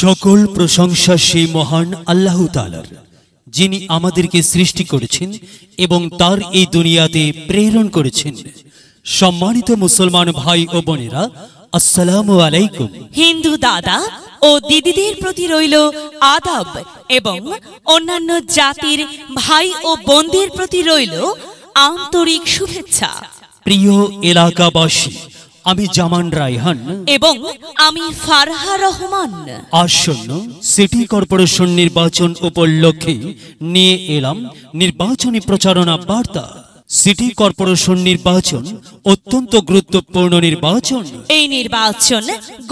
সকল প্রশংসা সেই মহান আল্লাহ তালার যিনি আমাদেরকে সৃষ্টি করেছেন এবং তার এই দুনিয়াতে প্রেরণ করেছেন সম্মানিত মুসলমান ভাই ও বোনেরা আসসালামু আলাইকুম হিন্দু দাদা ও দিদিদের প্রতি রইল আদাব এবং অন্যান্য জাতির ভাই ও বোনদের প্রতি রইল আন্তরিক শুভেচ্ছা প্রিয় এলাকাবাসী আমি জামান রায়হান এবং আমি ফারহা রহমান আসন্ন সিটি কর্পোরেশন নির্বাচন উপলক্ষে নিয়ে এলাম নির্বাচনী প্রচারণা বার্তা সিটি কর্পোরেশন নির্বাচন অত্যন্ত গুরুত্বপূর্ণ নির্বাচন এই নির্বাচন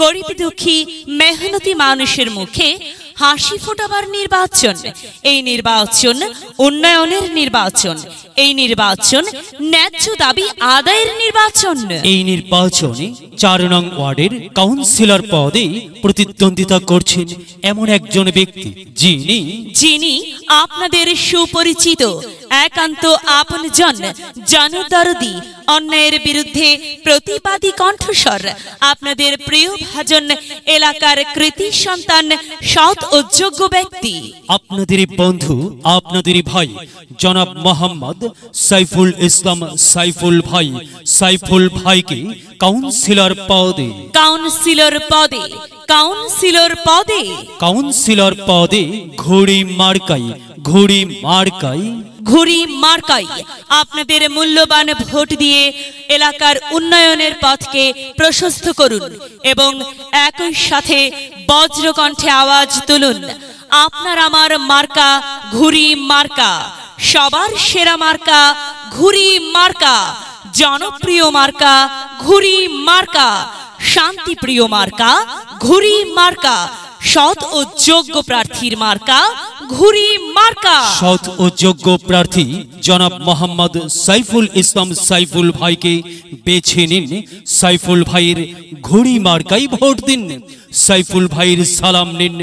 গরিব দুঃখী মেহনতি মানুষের মুখে হাসি ফোটাবার নির্বাচন এই নির্বাচন উন্নয়নের নির্বাচন এই নির্বাচন ন্যায্য দাবি আদায়ের নির্বাচন এই নির্বাচনে চার নং ওয়ার্ডের কাউন্সিলর পদে প্রতিদ্বন্দ্বিতা করছেন এমন একজন ব্যক্তি যিনি যিনি আপনাদের সুপরিচিত একান্ত আপন জন জনদরদি অন্যায়ের বিরুদ্ধে প্রতিবাদী কণ্ঠস্বর আপনাদের প্রিয় ভাজন এলাকার কৃতি সন্তান সৎ ও যোগ্য ব্যক্তি আপনাদেরই বন্ধু আপনাদেরই ভাই জনাব মোহাম্মদ সাইফুল ইসলাম সাইফুল ভাই সাইফুল ভাইকে কাউন্সিলর পদে কাউন্সিলর পদে কাউন্সিলর পদে কাউন্সিলর পদে ঘুড়ি মার্কাই ঘুড়ি মার্কাই ঘুরি মার্কাই আপনাদের মূল্যবান ভোট দিয়ে এলাকার উন্নয়নের পথকে প্রশস্ত করুন এবং একই সাথে বজ্রকণ্ঠে আওয়াজ তুলুন আপনার আমার মার্কা ঘুরি মার্কা সবার সেরা মার্কা ঘুরি মার্কা জনপ্রিয় মার্কা ঘুরি মার্কা শান্তিপ্রিয় মার্কা ঘুরি মার্কা সৎ ও যোগ্য প্রার্থীর মার্কা ঘুরি মার্কা সৎ ও যোগ্য প্রার্থী জনাব মোহাম্মদ সাইফুল ইসলাম সাইফুল ভাইকে বেছে নিন সাইফুল ভাইয়ের ঘুড়ি মার্কাই ভোট দিন সাইফুল ভাইয়ের সালাম নিন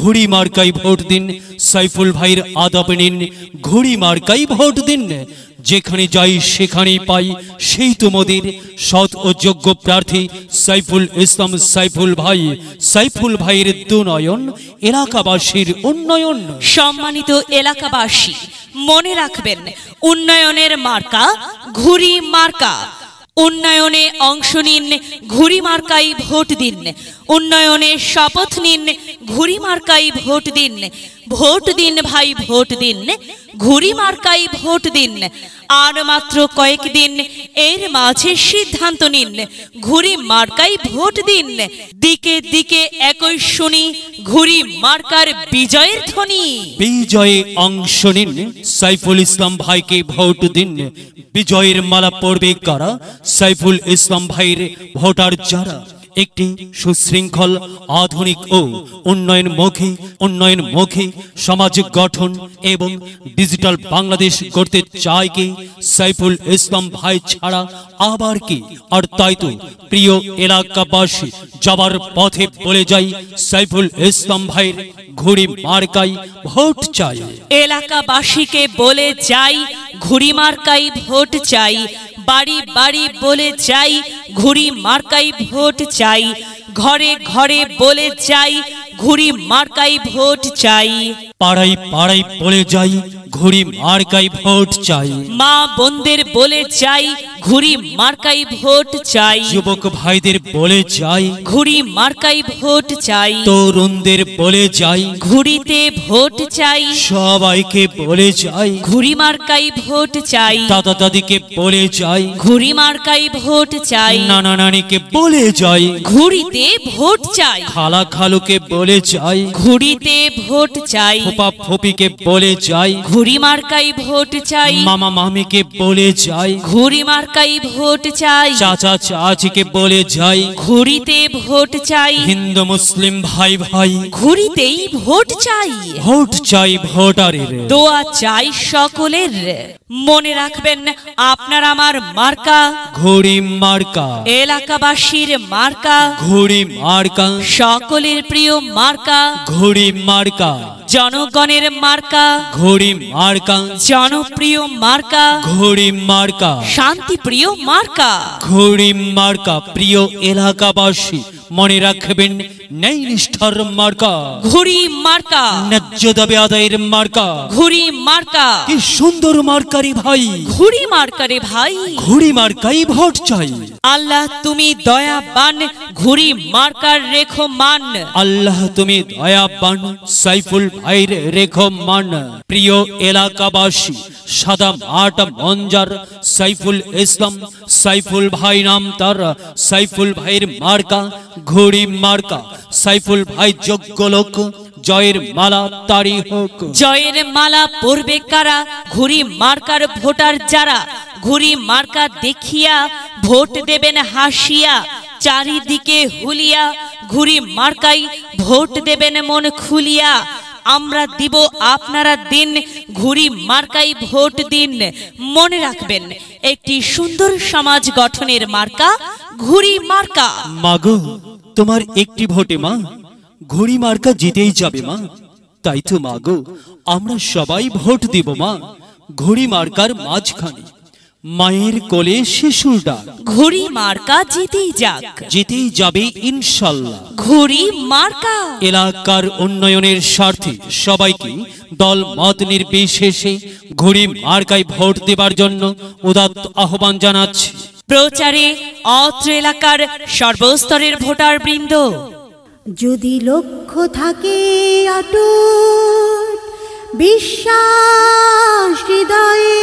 ঘুড়ি মার্কাই ভোট দিন সাইফুল ভাইয়ের আদাব নিন ঘুড়ি মার্কাই ভোট দিন যেখানে যাই সেখানেই পাই সেই তোমাদের সৎ ও যোগ্য প্রার্থী সাইফুল ইসলাম সাইফুল ভাই সাইফুল ভাইয়ের দুনয়ন এলাকাবাসীর উন্নয়ন সম্মানিত এলাকাবাসী মনে রাখবেন উন্নয়নের মার্কা ঘুরি মার্কা উন্নয়নে অংশ নিন ঘুরি মার্কাই ভোট দিন উন্নয়নে শপথ নিন ঘুরি মার্কাই ভোট দিন ভোট দিন ভাই ভোট দিন ঘুরি মার্কাই ভোট দিন আর মাত্র কয়েকদিন এর মাঝে সিদ্ধান্ত নিন ঘুরি মার্কাই ভোট দিন দিকে দিকে একই শুনি ঘুরি মার্কার বিজয়ের ধ্বনি বিজয়ে অংশ নিন সাইফুল ইসলাম ভাইকে ভোট দিন বিজয়ের মালা পড়বে কারা সাইফুল ইসলাম ভাইয়ের ভোটার যারা একটি সুশৃঙ্খল আধুনিক ও উন্নয়নমুখী উন্নয়নমুখী সমাজ গঠন এবং ডিজিটাল বাংলাদেশ করতে চায় কি সাইফুল ইসলাম ভাই ছাড়া আবার কি আর তাই তো প্রিয় এলাকাবাসী যাবার পথে বলে যাই সাইফুল ইসলাম ভাইয়ের ঘুড়ি মার্কাই ভোট চাই এলাকাবাসীকে বলে যাই ঘুড়ি মার্কাই ভোট চাই বাড়ি বাড়ি বলে চাই ঘুরি মার্কাই ভোট চাই ঘরে ঘরে বলে চাই ঘুরি মার্কাই ভোট চাই পাড়াই পাড়াই পড়ে যাই ঘুরি মার্কাই ভোট চাই মা বোনদের বলে চাই ঘুরি মার্কাই ভোট চাই যুবক ভাইদের বলে চাই ঘুরি মার্কাই ভোট চাই তরুণদের বলে যাই ঘুরিতে ভোট চাই সবাইকে বলে যাই ঘুরি মার্কাই ভোট চাই দাদা দাদিকে বলে যাই ঘুরি মার্কাই ভোট চাই নানা নানিকে বলে যাই ঘুরিতে ভোট চাই খালা খালুকে বলে যাই ঘুরিতে ভোট চাই ফুপা ফুপিকে বলে যাই ঘুরি মার্কাই ভোট চাই মামা মামিকে বলে যাই ঘুরি মার্কাই ভোট চাই চাচা চাচিকে বলে যাই ঘুরিতে ভোট চাই হিন্দু মুসলিম ভাই ভাই ঘুরিতেই ভোট চাই ভোট চাই ভোটারের দোয়া চাই সকলের মনে রাখবেন আপনার আমার মার্কা ঘুরি মার্কা এলাকাবাসীর মার্কা ঘুরি মার্কা সকলের প্রিয় মার্কা ঘুরি মার্কা জনগণের মার্কা ঘড়ি মার্কা জনপ্রিয় মার্কা ঘড়ি মার্কা শান্তি প্রিয় মার্কা ঘড়ি মার্কা প্রিয় এলাকাবাসী মনে রাখবেন নেই নিষ্ঠার মার্কা ঘুরি মার্কা ন্যায্য দাবি আদায়ের মার্কা ঘুরি মার্কা কি সুন্দর মার্কারি ভাই ঘুরি মার্কারে ভাই ঘুরি মার্কাই ভোট চাই আল্লাহ তুমি দয়া দয়াবান ঘুরি মার্কার রেখো মান আল্লাহ তুমি দয়াবান সাইফুল ভাইর রেখো মান প্রিয় এলাকাবাসী সাদা মাঠ মঞ্জার সাইফুল ইসলাম সাইফুল ভাই নাম তার সাইফুল ভাইয়ের মার্কা ঘুড়ি মার্কা সাইফুল ভাই যোগ্য লোক জয়ের মালা তারি হোক জয়ের মালা পড়বে কারা ঘুরি মার্কার ভোটার যারা ঘুরি মার্কা দেখিয়া ভোট দেবেন হাসিয়া চারিদিকে হুলিয়া ঘুরি মার্কাই ভোট দেবেন মন খুলিয়া আমরা দিব আপনারা দিন ঘুরি মার্কাই ভোট দিন মনে রাখবেন একটি সুন্দর সমাজ গঠনের মার্কা ঘুরি মার্কা মাগু তোমার একটি ভোটে মা ঘড়ি মার্কা জিতেই যাবে মা তাই তো মা গো আমরা সবাই ভোট দেব মা ঘড়ি মার্কার মাঝখানে মায়ের কোলে শিশুর ডাক ঘড়ি মার্কা জিতেই যাক জিতেই যাবে ইনশাল্লাহ ঘড়ি মার্কা এলাকার উন্নয়নের স্বার্থে সবাইকে দল মত নির্বিশেষে ঘড়ি মার্কায় ভোট দেবার জন্য উদাত্ত আহ্বান জানাচ্ছি প্রচারে অত্র এলাকার সর্বস্তরের ভোটার বৃন্দ যদি লক্ষ্য থাকে বিশ্বাস হৃদয়ে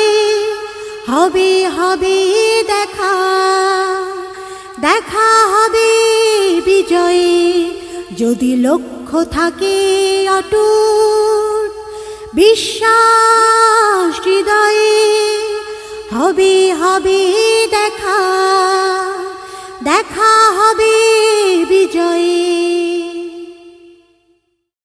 হবে হবে দেখা দেখা হবে বিজয়ে যদি লক্ষ্য থাকে অটুট বিশ্বাস হৃদয়ে হবে হবে দেখা দেখা হবে